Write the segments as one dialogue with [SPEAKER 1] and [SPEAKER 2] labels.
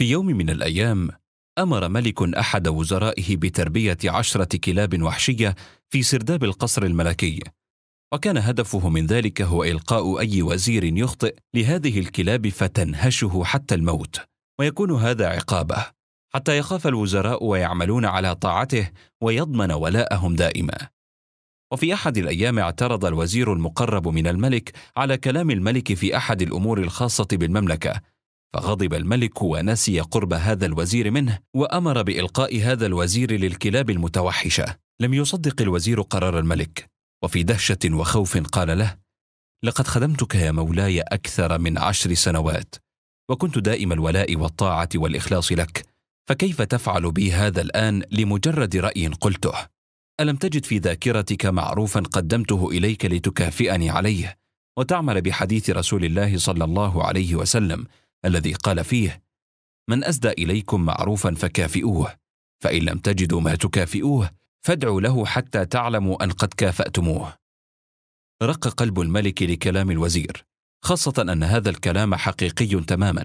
[SPEAKER 1] في يوم من الأيام أمر ملك أحد وزرائه بتربية عشرة كلاب وحشية في سرداب القصر الملكي وكان هدفه من ذلك هو إلقاء أي وزير يخطئ لهذه الكلاب فتنهشه حتى الموت ويكون هذا عقابه حتى يخاف الوزراء ويعملون على طاعته ويضمن ولاءهم دائما وفي احد الايام اعترض الوزير المقرب من الملك على كلام الملك في احد الامور الخاصه بالمملكه فغضب الملك ونسي قرب هذا الوزير منه وامر بالقاء هذا الوزير للكلاب المتوحشه لم يصدق الوزير قرار الملك وفي دهشه وخوف قال له لقد خدمتك يا مولاي اكثر من عشر سنوات وكنت دائم الولاء والطاعه والاخلاص لك فكيف تفعل بي هذا الان لمجرد راي قلته الم تجد في ذاكرتك معروفا قدمته اليك لتكافئني عليه وتعمل بحديث رسول الله صلى الله عليه وسلم الذي قال فيه من أسدى إليكم معروفا فكافئوه فإن لم تجدوا ما تكافئوه فادعوا له حتى تعلموا أن قد كافأتموه رق قلب الملك لكلام الوزير خاصة أن هذا الكلام حقيقي تماما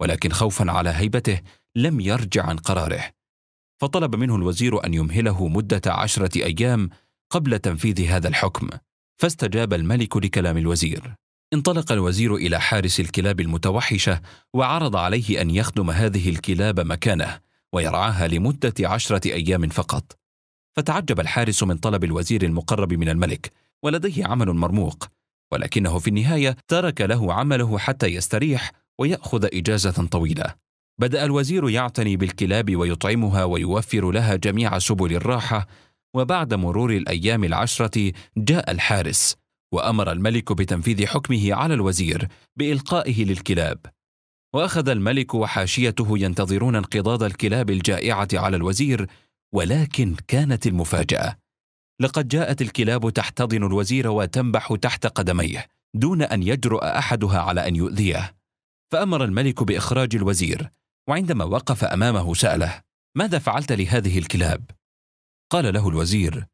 [SPEAKER 1] ولكن خوفا على هيبته لم يرجع عن قراره فطلب منه الوزير أن يمهله مدة عشرة أيام قبل تنفيذ هذا الحكم فاستجاب الملك لكلام الوزير انطلق الوزير إلى حارس الكلاب المتوحشة وعرض عليه أن يخدم هذه الكلاب مكانه ويرعاها لمدة عشرة أيام فقط فتعجب الحارس من طلب الوزير المقرب من الملك ولديه عمل مرموق ولكنه في النهاية ترك له عمله حتى يستريح ويأخذ إجازة طويلة بدأ الوزير يعتني بالكلاب ويطعمها ويوفر لها جميع سبل الراحة وبعد مرور الأيام العشرة جاء الحارس وامر الملك بتنفيذ حكمه على الوزير بالقائه للكلاب واخذ الملك وحاشيته ينتظرون انقضاض الكلاب الجائعه على الوزير ولكن كانت المفاجاه لقد جاءت الكلاب تحتضن الوزير وتنبح تحت قدميه دون ان يجرؤ احدها على ان يؤذيه فامر الملك باخراج الوزير وعندما وقف امامه ساله ماذا فعلت لهذه الكلاب قال له الوزير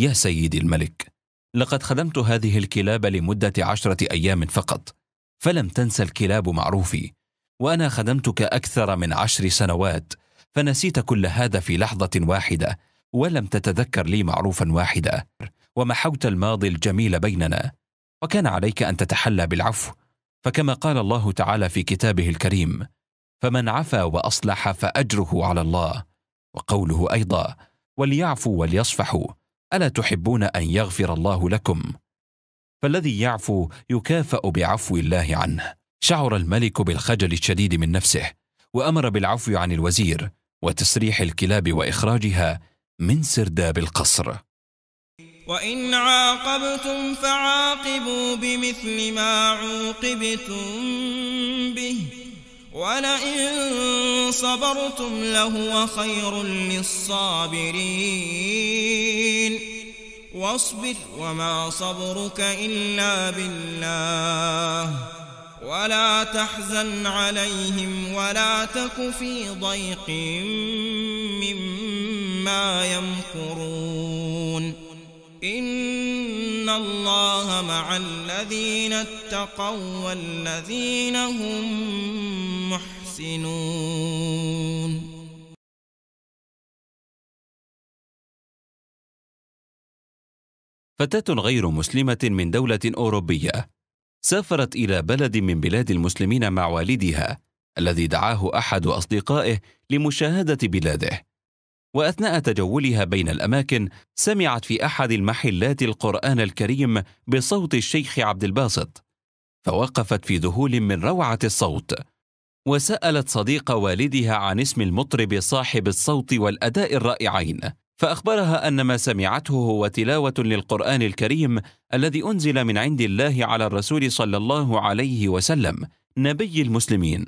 [SPEAKER 1] يا سيدي الملك لقد خدمت هذه الكلاب لمدة عشرة أيام فقط فلم تنسى الكلاب معروفي وأنا خدمتك أكثر من عشر سنوات فنسيت كل هذا في لحظة واحدة ولم تتذكر لي معروفا واحدا ومحوت الماضي الجميل بيننا وكان عليك أن تتحلى بالعفو فكما قال الله تعالى في كتابه الكريم فمن عفا وأصلح فأجره على الله وقوله أيضا وليعفوا وليصفحوا الا تحبون ان يغفر الله لكم فالذي يعفو يكافا بعفو الله عنه شعر الملك بالخجل الشديد من نفسه وامر بالعفو عن الوزير وتسريح الكلاب واخراجها من سرداب القصر
[SPEAKER 2] وان عاقبتم فعاقبوا بمثل ما عوقبتم به ولئن صبرتم لهو خير للصابرين واصبر وما صبرك إلا بالله ولا تحزن عليهم ولا تك في ضيق مما يمكرون إن الله مع الذين اتقوا والذين هم محسنون
[SPEAKER 1] فتاة غير مسلمة من دولة أوروبية سافرت إلى بلد من بلاد المسلمين مع والدها الذي دعاه أحد أصدقائه لمشاهدة بلاده واثناء تجولها بين الاماكن سمعت في احد المحلات القران الكريم بصوت الشيخ عبد الباسط فوقفت في ذهول من روعه الصوت وسالت صديق والدها عن اسم المطرب صاحب الصوت والاداء الرائعين فاخبرها ان ما سمعته هو تلاوه للقران الكريم الذي انزل من عند الله على الرسول صلى الله عليه وسلم نبي المسلمين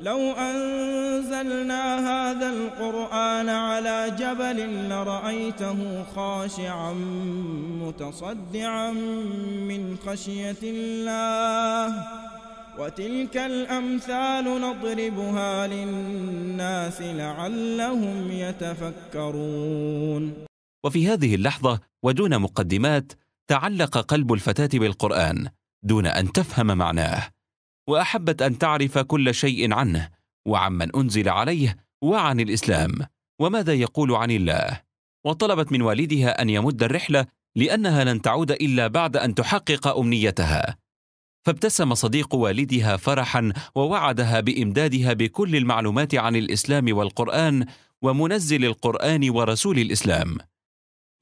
[SPEAKER 1] لو أنزلنا هذا
[SPEAKER 2] القرآن على جبل لرأيته خاشعا متصدعا من خشية الله وتلك الأمثال نضربها للناس لعلهم يتفكرون
[SPEAKER 1] وفي هذه اللحظة ودون مقدمات تعلق قلب الفتاة بالقرآن دون أن تفهم معناه واحبت ان تعرف كل شيء عنه وعمن انزل عليه وعن الاسلام وماذا يقول عن الله وطلبت من والدها ان يمد الرحله لانها لن تعود الا بعد ان تحقق امنيتها فابتسم صديق والدها فرحا ووعدها بامدادها بكل المعلومات عن الاسلام والقران ومنزل القران ورسول الاسلام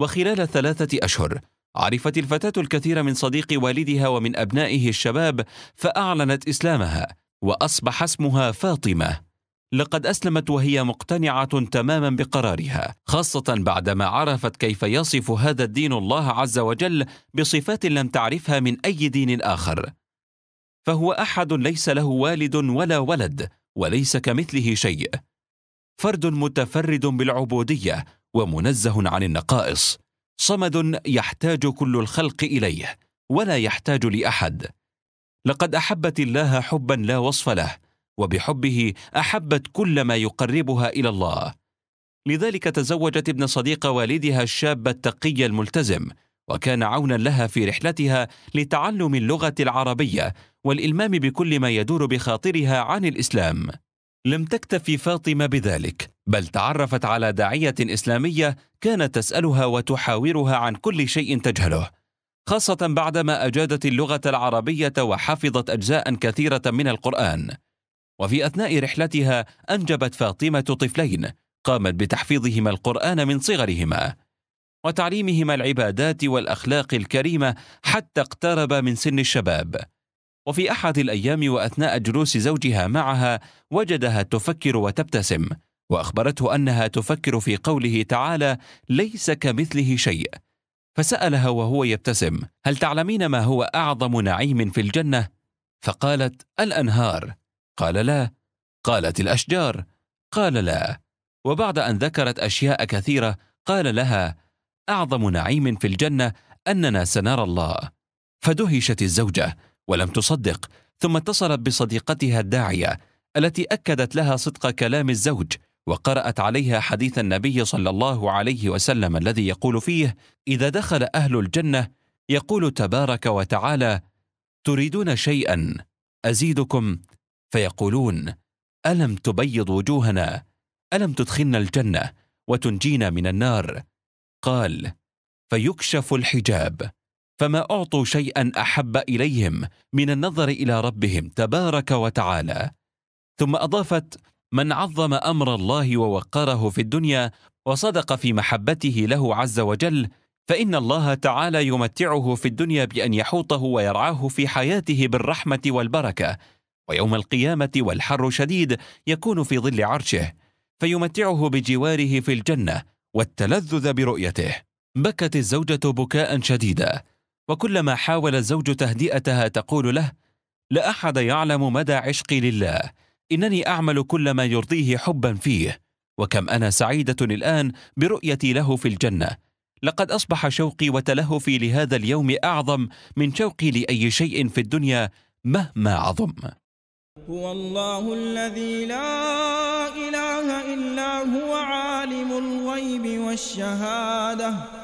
[SPEAKER 1] وخلال ثلاثه اشهر عرفت الفتاة الكثير من صديق والدها ومن أبنائه الشباب فأعلنت إسلامها وأصبح اسمها فاطمة لقد أسلمت وهي مقتنعة تماما بقرارها خاصة بعدما عرفت كيف يصف هذا الدين الله عز وجل بصفات لم تعرفها من أي دين آخر فهو أحد ليس له والد ولا ولد وليس كمثله شيء فرد متفرد بالعبودية ومنزه عن النقائص صمد يحتاج كل الخلق اليه ولا يحتاج لاحد لقد احبت الله حبا لا وصف له وبحبه احبت كل ما يقربها الى الله لذلك تزوجت ابن صديق والدها الشاب التقي الملتزم وكان عونا لها في رحلتها لتعلم اللغه العربيه والالمام بكل ما يدور بخاطرها عن الاسلام لم تكتف فاطمه بذلك بل تعرفت على داعيه اسلاميه كانت تسالها وتحاورها عن كل شيء تجهله خاصه بعدما اجادت اللغه العربيه وحفظت اجزاء كثيره من القران وفي اثناء رحلتها انجبت فاطمه طفلين قامت بتحفيظهما القران من صغرهما وتعليمهما العبادات والاخلاق الكريمه حتى اقتربا من سن الشباب وفي احد الايام واثناء جلوس زوجها معها وجدها تفكر وتبتسم واخبرته انها تفكر في قوله تعالى ليس كمثله شيء فسالها وهو يبتسم هل تعلمين ما هو اعظم نعيم في الجنه فقالت الانهار قال لا قالت الاشجار قال لا وبعد ان ذكرت اشياء كثيره قال لها اعظم نعيم في الجنه اننا سنرى الله فدهشت الزوجه ولم تصدق ثم اتصلت بصديقتها الداعيه التي اكدت لها صدق كلام الزوج وقرات عليها حديث النبي صلى الله عليه وسلم الذي يقول فيه اذا دخل اهل الجنه يقول تبارك وتعالى تريدون شيئا ازيدكم فيقولون الم تبيض وجوهنا الم تدخلنا الجنه وتنجينا من النار قال فيكشف الحجاب فما اعطوا شيئا احب اليهم من النظر الى ربهم تبارك وتعالى ثم اضافت من عظم امر الله ووقره في الدنيا وصدق في محبته له عز وجل فان الله تعالى يمتعه في الدنيا بان يحوطه ويرعاه في حياته بالرحمه والبركه ويوم القيامه والحر شديد يكون في ظل عرشه فيمتعه بجواره في الجنه والتلذذ برؤيته بكت الزوجه بكاء شديدا وكلما حاول الزوج تهدئتها تقول له لا احد يعلم مدى عشقي لله انني اعمل كل ما يرضيه حبا فيه وكم انا سعيده الان برؤيتي له في الجنه لقد اصبح شوقي وتلهفي لهذا اليوم اعظم من شوقي لاي شيء في الدنيا مهما عظم هو الله
[SPEAKER 2] الذي لا اله الا هو عالم الغيب والشهاده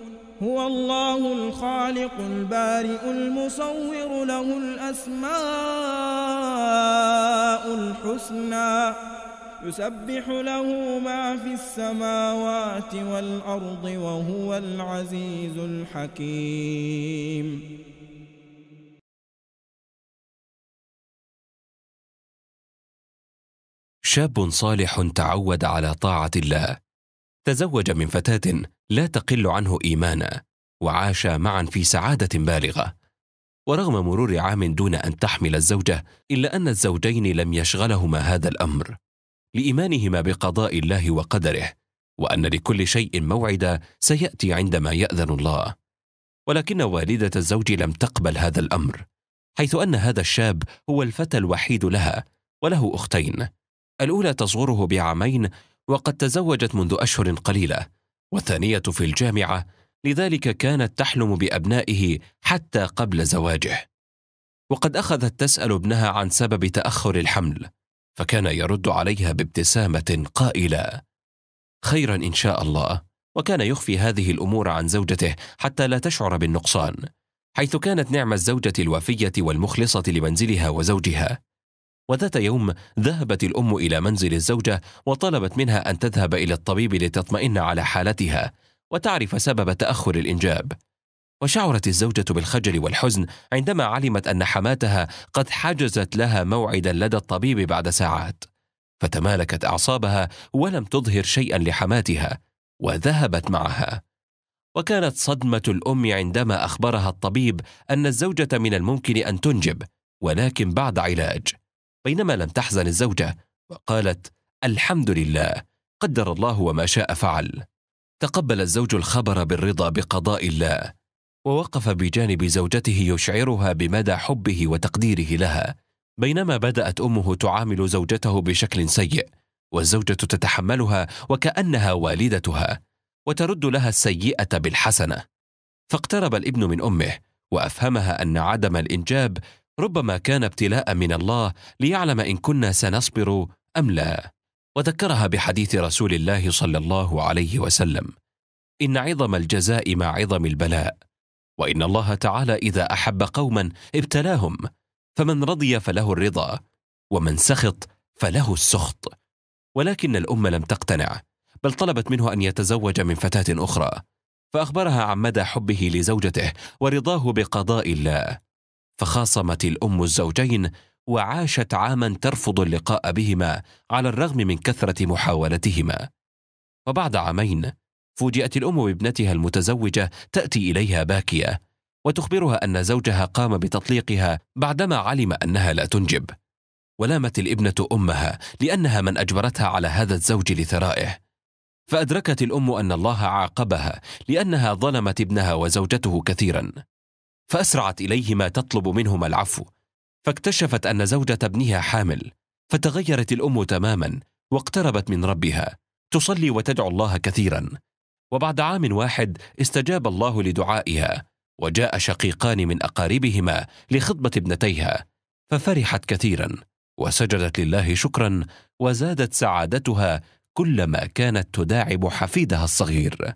[SPEAKER 2] هو الله الخالق البارئ المصور له الأسماء الحسنى يسبح له ما في السماوات والأرض وهو العزيز
[SPEAKER 1] الحكيم شاب صالح تعود على طاعة الله تزوج من فتاة لا تقل عنه إيمانا وعاش معا في سعادة بالغة ورغم مرور عام دون أن تحمل الزوجة إلا أن الزوجين لم يشغلهما هذا الأمر لإيمانهما بقضاء الله وقدره وأن لكل شيء موعدا سيأتي عندما يأذن الله ولكن والدة الزوج لم تقبل هذا الأمر حيث أن هذا الشاب هو الفتى الوحيد لها وله أختين الأولى تصغره بعامين وقد تزوجت منذ أشهر قليلة والثانية في الجامعة لذلك كانت تحلم بأبنائه حتى قبل زواجه وقد أخذت تسأل ابنها عن سبب تأخر الحمل فكان يرد عليها بابتسامة قائلة خيرا إن شاء الله وكان يخفي هذه الأمور عن زوجته حتى لا تشعر بالنقصان حيث كانت نعم الزوجة الوافية والمخلصة لمنزلها وزوجها وذات يوم ذهبت الأم إلى منزل الزوجة وطلبت منها أن تذهب إلى الطبيب لتطمئن على حالتها وتعرف سبب تأخر الإنجاب وشعرت الزوجة بالخجل والحزن عندما علمت أن حماتها قد حجزت لها موعدا لدى الطبيب بعد ساعات فتمالكت أعصابها ولم تظهر شيئا لحماتها وذهبت معها وكانت صدمة الأم عندما أخبرها الطبيب أن الزوجة من الممكن أن تنجب ولكن بعد علاج بينما لم تحزن الزوجة وقالت الحمد لله قدر الله وما شاء فعل تقبل الزوج الخبر بالرضا بقضاء الله ووقف بجانب زوجته يشعرها بمدى حبه وتقديره لها بينما بدات امه تعامل زوجته بشكل سيء والزوجه تتحملها وكانها والدتها وترد لها السيئه بالحسنه فاقترب الابن من امه وافهمها ان عدم الانجاب ربما كان ابتلاء من الله ليعلم ان كنا سنصبر ام لا وذكرها بحديث رسول الله صلى الله عليه وسلم ان عظم الجزاء مع عظم البلاء وان الله تعالى اذا احب قوما ابتلاهم فمن رضي فله الرضا ومن سخط فله السخط ولكن الام لم تقتنع بل طلبت منه ان يتزوج من فتاه اخرى فاخبرها عن مدى حبه لزوجته ورضاه بقضاء الله فخاصمت الام الزوجين وعاشت عاما ترفض اللقاء بهما على الرغم من كثره محاولتهما وبعد عامين فوجئت الام بابنتها المتزوجه تاتي اليها باكيه وتخبرها ان زوجها قام بتطليقها بعدما علم انها لا تنجب ولامت الابنه امها لانها من اجبرتها على هذا الزوج لثرائه فادركت الام ان الله عاقبها لانها ظلمت ابنها وزوجته كثيرا فأسرعت إليهما تطلب منهما العفو فاكتشفت أن زوجة ابنها حامل فتغيرت الأم تماما واقتربت من ربها تصلي وتدعو الله كثيرا وبعد عام واحد استجاب الله لدعائها وجاء شقيقان من أقاربهما لخطبة ابنتيها ففرحت كثيرا وسجدت لله شكرا وزادت سعادتها كلما كانت تداعب حفيدها الصغير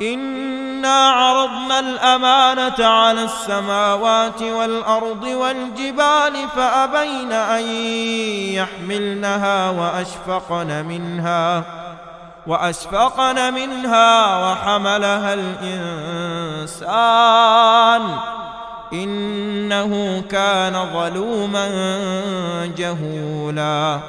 [SPEAKER 2] إنا عرضنا الأمانة على السماوات والأرض والجبال فأبين أن يحملنها وأشفقن منها وأشفقن منها وحملها الإنسان إنه كان ظلوما جهولا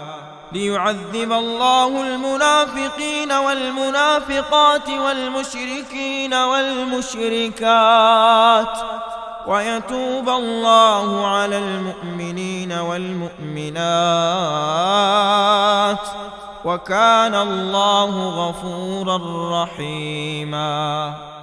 [SPEAKER 2] ليعذب الله المنافقين والمنافقات والمشركين والمشركات ويتوب الله على المؤمنين والمؤمنات وكان الله غفورا رحيما